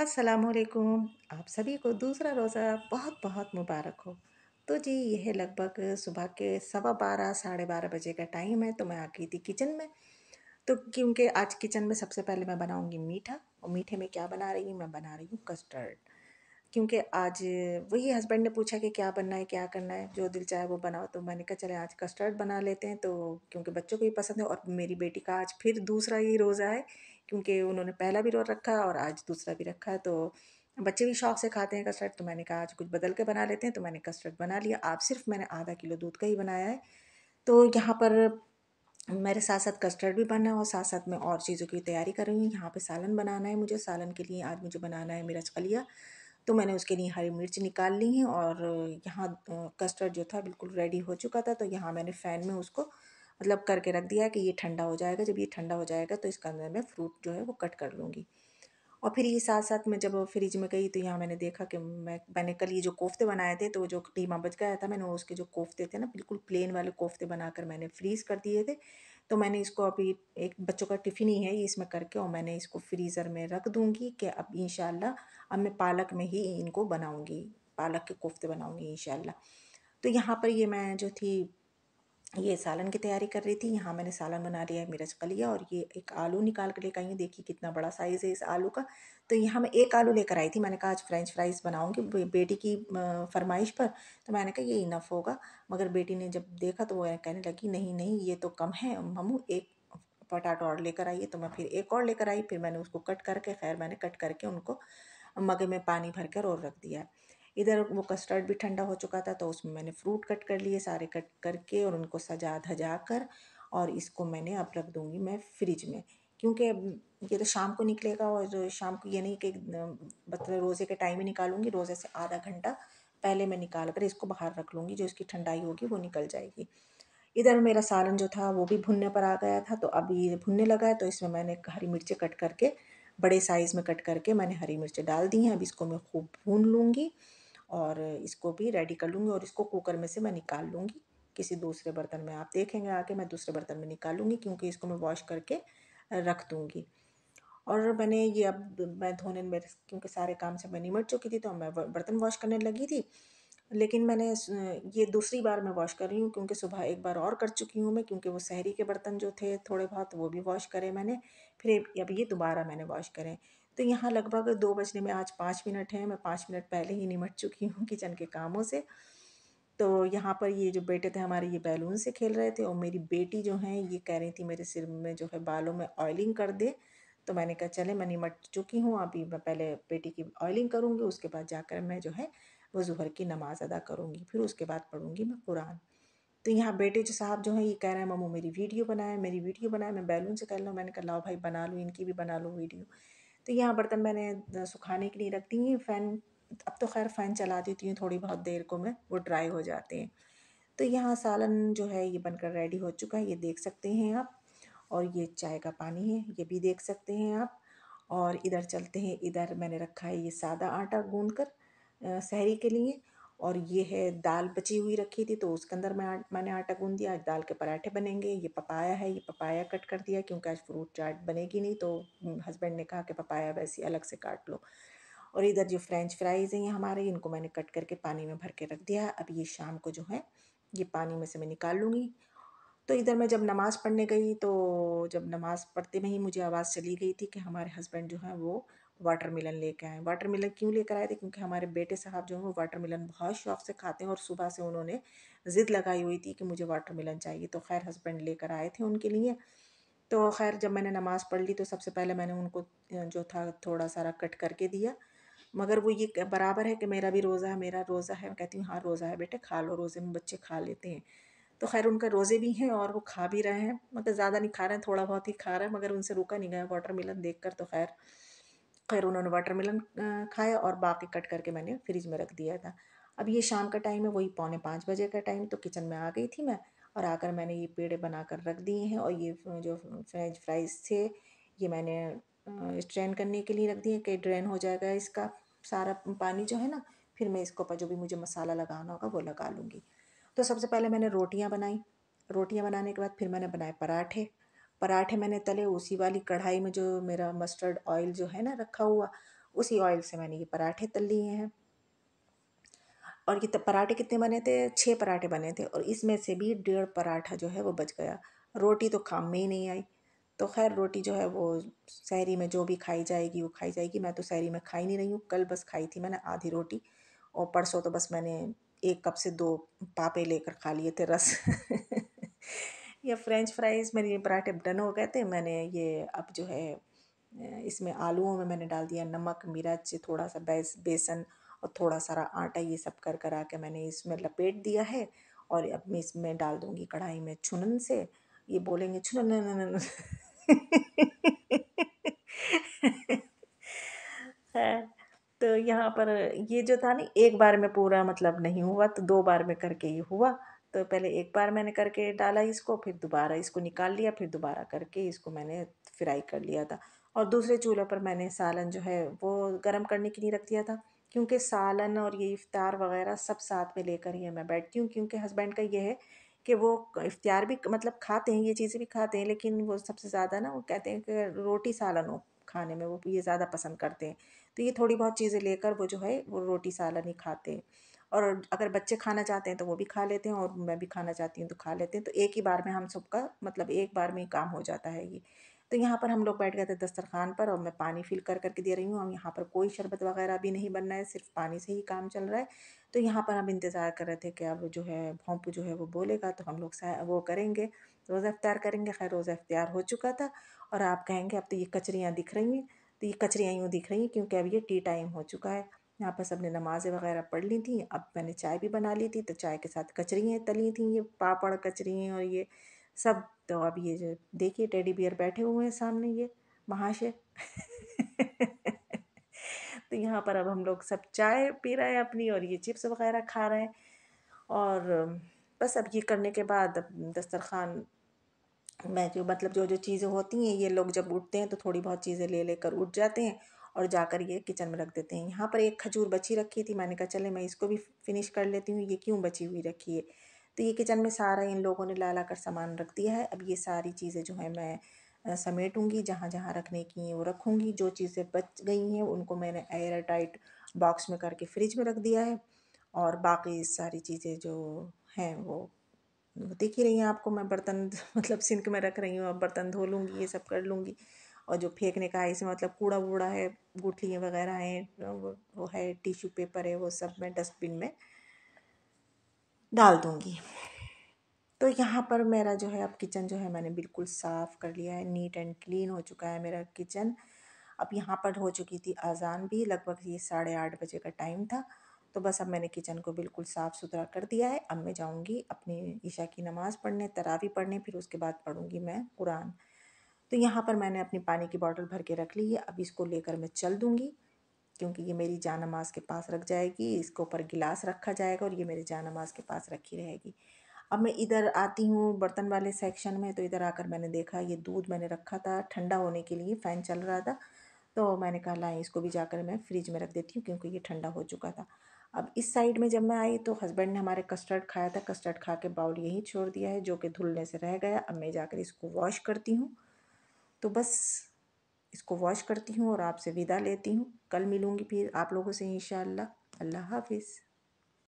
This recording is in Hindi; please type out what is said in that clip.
असलकुम आप सभी को दूसरा रोज़ा बहुत बहुत मुबारक हो तो जी यह लगभग सुबह के सवा बारह साढ़े बारह बजे का टाइम है तो मैं आ गई थी किचन में तो क्योंकि आज किचन में सबसे पहले मैं बनाऊंगी मीठा और मीठे में क्या बना रही हूँ मैं बना रही हूँ कस्टर्ड क्योंकि आज वही हस्बैंड ने पूछा कि क्या बनना है क्या करना है जो दिल चाहे वो बनाओ तो मैंने कहा चले आज कस्टर्ड बना लेते हैं तो क्योंकि बच्चों को भी पसंद है और मेरी बेटी का आज फिर दूसरा ही रोज़ा है क्योंकि उन्होंने पहला भी रोल रखा और आज दूसरा भी रखा तो बच्चे भी शौक से खाते हैं कस्टर्ड तो मैंने कहा आज कुछ बदल के बना लेते हैं तो मैंने कस्टर्ड बना लिया आप सिर्फ मैंने आधा किलो दूध का ही बनाया है तो यहाँ पर मेरे साथ साथ कस्टर्ड भी बनना है और साथ साथ मैं और चीज़ों की तैयारी कर रही हूँ यहाँ पे सालन बनाना है मुझे सालन के लिए आज मुझे बनाना है मिर्च कलिया तो मैंने उसके लिए हरी मिर्च निकाल ली है और यहाँ कस्टर्ड जो था बिल्कुल रेडी हो चुका था तो यहाँ मैंने फ़ैन में उसको मतलब करके रख दिया है कि ये ठंडा हो जाएगा जब ये ठंडा हो जाएगा तो इसका अंदर मैं फ्रूट जो है वो कट कर लूँगी और फिर ये साथ साथ में जब फ्रिज में गई तो यहाँ मैंने देखा कि मैं मैंने कल ये जो कोफ्ते बनाए थे तो जो टीमा बच गया था मैंने उसके जो कोफ्ते थे ना बिल्कुल प्लेन वाले कोफ्ते बनाकर मैंने फ्रीज़ कर दिए थे तो मैंने इसको अभी एक बच्चों का टिफ़िन ही है ये इसमें करके और मैंने इसको फ्रीज़र में रख दूँगी कि अब इन अब मैं पालक में ही इनको बनाऊँगी पालक के कोफ्ते बनाऊँगी इन तो यहाँ पर ये मैं जो थी ये सालन की तैयारी कर रही थी यहाँ मैंने सालन बना लिया है मिर्च का लिया और ये एक आलू निकाल कर लेकर आई हूँ देखिए कितना बड़ा साइज़ है इस आलू का तो यहाँ मैं एक आलू लेकर आई थी मैंने कहा आज फ्रेंच फ्राइज़ बनाऊँगी बेटी की फरमाइश पर तो मैंने कहा ये इनफ होगा मगर बेटी ने जब देखा तो वो कहने लगी नहीं नहीं ये तो कम है ममू एक पटाटो और लेकर आई तो मैं फिर एक और लेकर आई फिर मैंने उसको कट करके खैर मैंने कट करके उनको मगे में पानी भर कर और रख दिया है इधर वो कस्टर्ड भी ठंडा हो चुका था तो उसमें मैंने फ्रूट कट कर लिए सारे कट करके और उनको सजा धजा कर और इसको मैंने अब रख दूँगी मैं फ्रिज में क्योंकि ये तो शाम को निकलेगा और शाम को ये नहीं कि मतलब रोज़े के टाइम ही निकालूंगी रोज़े से आधा घंटा पहले मैं निकाल कर इसको बाहर रख लूँगी जो इसकी ठंडाई होगी वो निकल जाएगी इधर मेरा सालन जो था वो भी भुनने पर आ गया था तो अब ये भुनने लगा है तो इसमें मैंने हरी मिर्चें कट करके बड़े साइज़ में कट करके मैंने हरी मिर्चें डाल दी हैं अब इसको मैं खूब भून लूँगी और इसको भी रेडी कर लूँगी और इसको कुकर में से मैं निकाल लूँगी किसी दूसरे बर्तन में आप देखेंगे आके मैं दूसरे बर्तन में निकालूंगी क्योंकि इसको मैं वॉश करके रख दूँगी और मैंने ये अब मैं धोने में क्योंकि सारे काम से मैं निमट चुकी थी तो मैं बर्तन वॉश करने लगी थी लेकिन मैंने ये दूसरी बार मैं वॉश कर रही हूँ क्योंकि सुबह एक बार और कर चुकी हूँ मैं क्योंकि वो शहरी के बर्तन जो थे थोड़े बहुत वो भी वॉश करे मैंने फिर अब ये दोबारा मैंने वॉश करें तो यहाँ लगभग दो बजने में आज पाँच मिनट हैं मैं पाँच मिनट पहले ही निमट चुकी हूँ किचन के कामों से तो यहाँ पर ये जो बेटे थे हमारे ये बैलून से खेल रहे थे और मेरी बेटी जो है ये कह रही थी मेरे सिर में जो है बालों में ऑयलिंग कर दे तो मैंने कहा चले मैं निमट चुकी हूँ अभी मैं पहले बेटी की ऑयलिंग करूँगी उसके बाद जाकर मैं जो है वो जहर की नमाज़ अदा करूँगी फिर उसके बाद पढ़ूँगी मैं कुरान तो यहाँ बेटे जो साहब जो है ये कह रहे हैं मम्मू मेरी वीडियो बनाए मेरी वीडियो बनाए मैं बैलून से कह लूँ मैंने कहा लाओ भाई बना लूँ इनकी भी बना लूँ वीडियो तो यहाँ बर्तन तो मैंने सुखाने के लिए रख दिए फ़ैन अब तो खैर फ़ैन चला देती हूँ थोड़ी बहुत देर को मैं वो ड्राई हो जाते हैं तो यहाँ सालन जो है ये बनकर रेडी हो चुका है ये देख सकते हैं आप और ये चाय का पानी है ये भी देख सकते हैं आप और इधर चलते हैं इधर मैंने रखा है ये सादा आटा गूंद कर सहरी के लिए और ये है दाल बची हुई रखी थी तो उसके अंदर मैं मैंने आटा गूँ दिया आज दाल के पराठे बनेंगे ये पपाया है ये पपाया कट कर दिया क्योंकि आज फ्रूट चाट बनेगी नहीं तो हम्म, हस्बैंड ने कहा कि पपाया वैसे अलग से काट लो और इधर जो फ्रेंच फ्राइज़ हैं ये हमारे इनको मैंने कट करके पानी में भर के रख दिया अब ये शाम को जो है ये पानी में से मैं निकाल लूँगी तो इधर मैं जब नमाज़ पढ़ने गई तो जब नमाज़ पढ़ते में ही मुझे आवाज़ चली गई थी कि हमारे हस्बैंड जो हैं वो वाटर मिलन कर आए वाटर मिलन क्यों लेकर आए थे क्योंकि हमारे बेटे साहब जो हैं वो वाटर मिलन बहुत शौक से खाते हैं और सुबह से उन्होंने ज़िद लगाई हुई थी कि मुझे वाटर मिलन चाहिए तो खैर हस्बैंड लेकर आए थे उनके लिए तो खैर जब मैंने नमाज़ पढ़ ली तो सबसे पहले मैंने उनको जो था थोड़ा सारा कट करके दिया मगर वो ये बराबर है कि मेरा भी रोज़ा है मेरा रोज़ा है मैं कहती हूँ हाँ रोज़ा है बेटे खा लो रोज़े में बच्चे खा लेते हैं तो खैर उनका रोज़े भी हैं और वो खा भी रहे हैं मगर ज़्यादा नहीं खा रहे हैं थोड़ा बहुत ही खा रहे हैं मगर उनसे रुका नहीं गया वाटर मिलन देख कर तो खैर खैर उन्होंने वाटर मिलन खाया और बाकी कट करके मैंने फ्रिज में रख दिया था अब ये शाम का टाइम है वही पौने पाँच बजे का टाइम तो किचन में आ गई थी मैं और आकर मैंने ये पेड़े बना कर रख दिए हैं और ये जो फ्रेंच फ्राइज थे ये मैंने स्ट्रेन करने के लिए रख दिए कि ड्रेन हो जाएगा इसका सारा पानी जो है ना फिर मैं इसको पर जो भी मुझे मसाला लगाना होगा वो लगा लूँगी तो सबसे पहले मैंने रोटियाँ बनाई रोटियाँ बनाने के बाद फिर मैंने बनाए पराठे पराठे मैंने तले उसी वाली कढ़ाई में जो मेरा मस्टर्ड ऑयल जो है ना रखा हुआ उसी ऑयल से मैंने ये पराठे तल लिए हैं और ये पराठे कितने बने थे छः पराठे बने थे और इसमें से भी डेढ़ पराठा जो है वो बच गया रोटी तो काम में ही नहीं आई तो खैर रोटी जो है वो शहरी में जो भी खाई जाएगी वो खाई जाएगी मैं तो शहरी में खाई नहीं रही हूँ कल बस खाई थी मैंने आधी रोटी और परसों तो बस मैंने एक कप से दो पापे लेकर खा लिए थे रस ये फ्रेंच फ्राइज़ मेरे पराठे डन हो गए थे मैंने ये अब जो है इसमें आलूओं में मैंने डाल दिया नमक मिर्च थोड़ा सा बेस बेसन और थोड़ा सारा आटा ये सब कर करा के मैंने इसमें लपेट दिया है और अब मैं इसमें डाल दूँगी कढ़ाई में छुनन से ये बोलेंगे छुनन हाँ, तो यहाँ पर ये जो था ना एक बार में पूरा मतलब नहीं हुआ तो दो बार में करके ये हुआ तो पहले एक बार मैंने करके डाला इसको फिर दोबारा इसको निकाल लिया फिर दोबारा करके इसको मैंने फ्राई कर लिया था और दूसरे चूल्हे पर मैंने सालन जो है वो गर्म करने के लिए रख दिया था क्योंकि सालन और ये इफ़ार वगैरह सब साथ में लेकर ही मैं बैठती हूँ क्योंकि हस्बैंड का ये है कि वो इफ्तार भी मतलब खाते हैं ये चीज़ें भी खाते हैं लेकिन वो सबसे ज़्यादा ना वो कहते हैं कि रोटी सालन हो खाने में वो ये ज़्यादा पसंद करते हैं तो ये थोड़ी बहुत चीज़ें लेकर वो जो है वो रोटी सालन ही खाते हैं और अगर बच्चे खाना चाहते हैं तो वो भी खा लेते हैं और मैं भी खाना चाहती हूँ तो खा लेते हैं तो एक ही बार में हम सबका मतलब एक बार में ही काम हो जाता है ये तो यहाँ पर हम लोग बैठ गए थे दस्तरखान पर और मैं पानी फिल कर करके दे रही हूँ और यहाँ पर कोई शरबत वगैरह भी नहीं बनना है सिर्फ पानी से ही काम चल रहा है तो यहाँ पर हम इंतज़ार कर रहे थे कि अब जो है भोंपू जो है वो बोलेगा तो हम लोग वो करेंगे रोज़ा अफ्तार करेंगे खैर रोज़ा अफ्तार हो चुका था और आप कहेंगे अब तो ये कचरियाँ दिख रही हैं तो ये कचरियाँ यूँ दिख रही हैं क्योंकि अब ये टी टाइम हो चुका है यहाँ पर सबने नमाज़ें वगैरह पढ़ ली थी अब मैंने चाय भी बना ली थी तो चाय के साथ कचरियाँ तली थी ये पापड़ कचरियाँ और ये सब तो अब ये जो देखिए टेडी बियर बैठे हुए हैं सामने ये महाशय तो यहाँ पर अब हम लोग सब चाय पी रहे हैं अपनी और ये चिप्स वगैरह खा रहे हैं और बस अब ये करने के बाद अब दस्तरखान मैं जो मतलब जो जो चीज़ें होती हैं ये लोग जब उठते हैं तो थोड़ी बहुत चीज़ें ले लेकर उठ जाते हैं और जाकर ये किचन में रख देते हैं यहाँ पर एक खजूर बची रखी थी मैंने कहा चले मैं इसको भी फिनिश कर लेती हूँ ये क्यों बची हुई रखी है तो ये किचन में सारा इन लोगों ने ला ला कर सामान रख दिया है अब ये सारी चीज़ें जो है मैं समेटूंगी जहाँ जहाँ रखने की हैं वो रखूँगी जो चीज़ें बच गई हैं उनको मैंने एयर टाइट बॉक्स में करके फ्रिज में रख दिया है और बाकी सारी चीज़ें जो हैं वो देख ही रही हैं आपको मैं बर्तन मतलब सिंक में रख रही हूँ अब बर्तन धो लूँगी ये सब कर लूँगी और जो फेंकने का है इसमें मतलब कूड़ा वूड़ा है गुठलियाँ वगैरह हैं वो है टिश्यू पेपर है वो सब मैं डस्टबिन में डाल दूँगी तो यहाँ पर मेरा जो है अब किचन जो है मैंने बिल्कुल साफ़ कर लिया है नीट एंड क्लीन हो चुका है मेरा किचन अब यहाँ पर हो चुकी थी अजान भी लगभग ये साढ़े आठ बजे का टाइम था तो बस अब मैंने किचन को बिल्कुल साफ़ सुथरा कर दिया है अब मैं जाऊँगी अपनी ईशा की नमाज़ पढ़ने तरावी पढ़ने फिर उसके बाद पढ़ूँगी मैं कुरान तो यहाँ पर मैंने अपनी पानी की बॉटल भर के रख ली है अब इसको लेकर मैं चल दूँगी क्योंकि ये मेरी जान के पास रख जाएगी इसके ऊपर गिलास रखा जाएगा और ये मेरे जान के पास रखी रहेगी अब मैं इधर आती हूँ बर्तन वाले सेक्शन में तो इधर आकर मैंने देखा ये दूध मैंने रखा था ठंडा होने के लिए फ़ैन चल रहा था तो मैंने कहा लाए इसको भी जाकर मैं फ्रिज में रख देती हूँ क्योंकि ये ठंडा हो चुका था अब इस साइड में जब मैं आई तो हस्बैंड ने हमारे कस्टर्ड खाया था कस्टर्ड खा के बाउल यहीं छोड़ दिया है जो कि धुलने से रह गया अब मैं जाकर इसको वॉश करती हूँ तो बस इसको वॉश करती हूँ और आपसे विदा लेती हूँ कल मिलूँगी फिर आप लोगों से इंशाल्लाह अल्लाह हाफिज़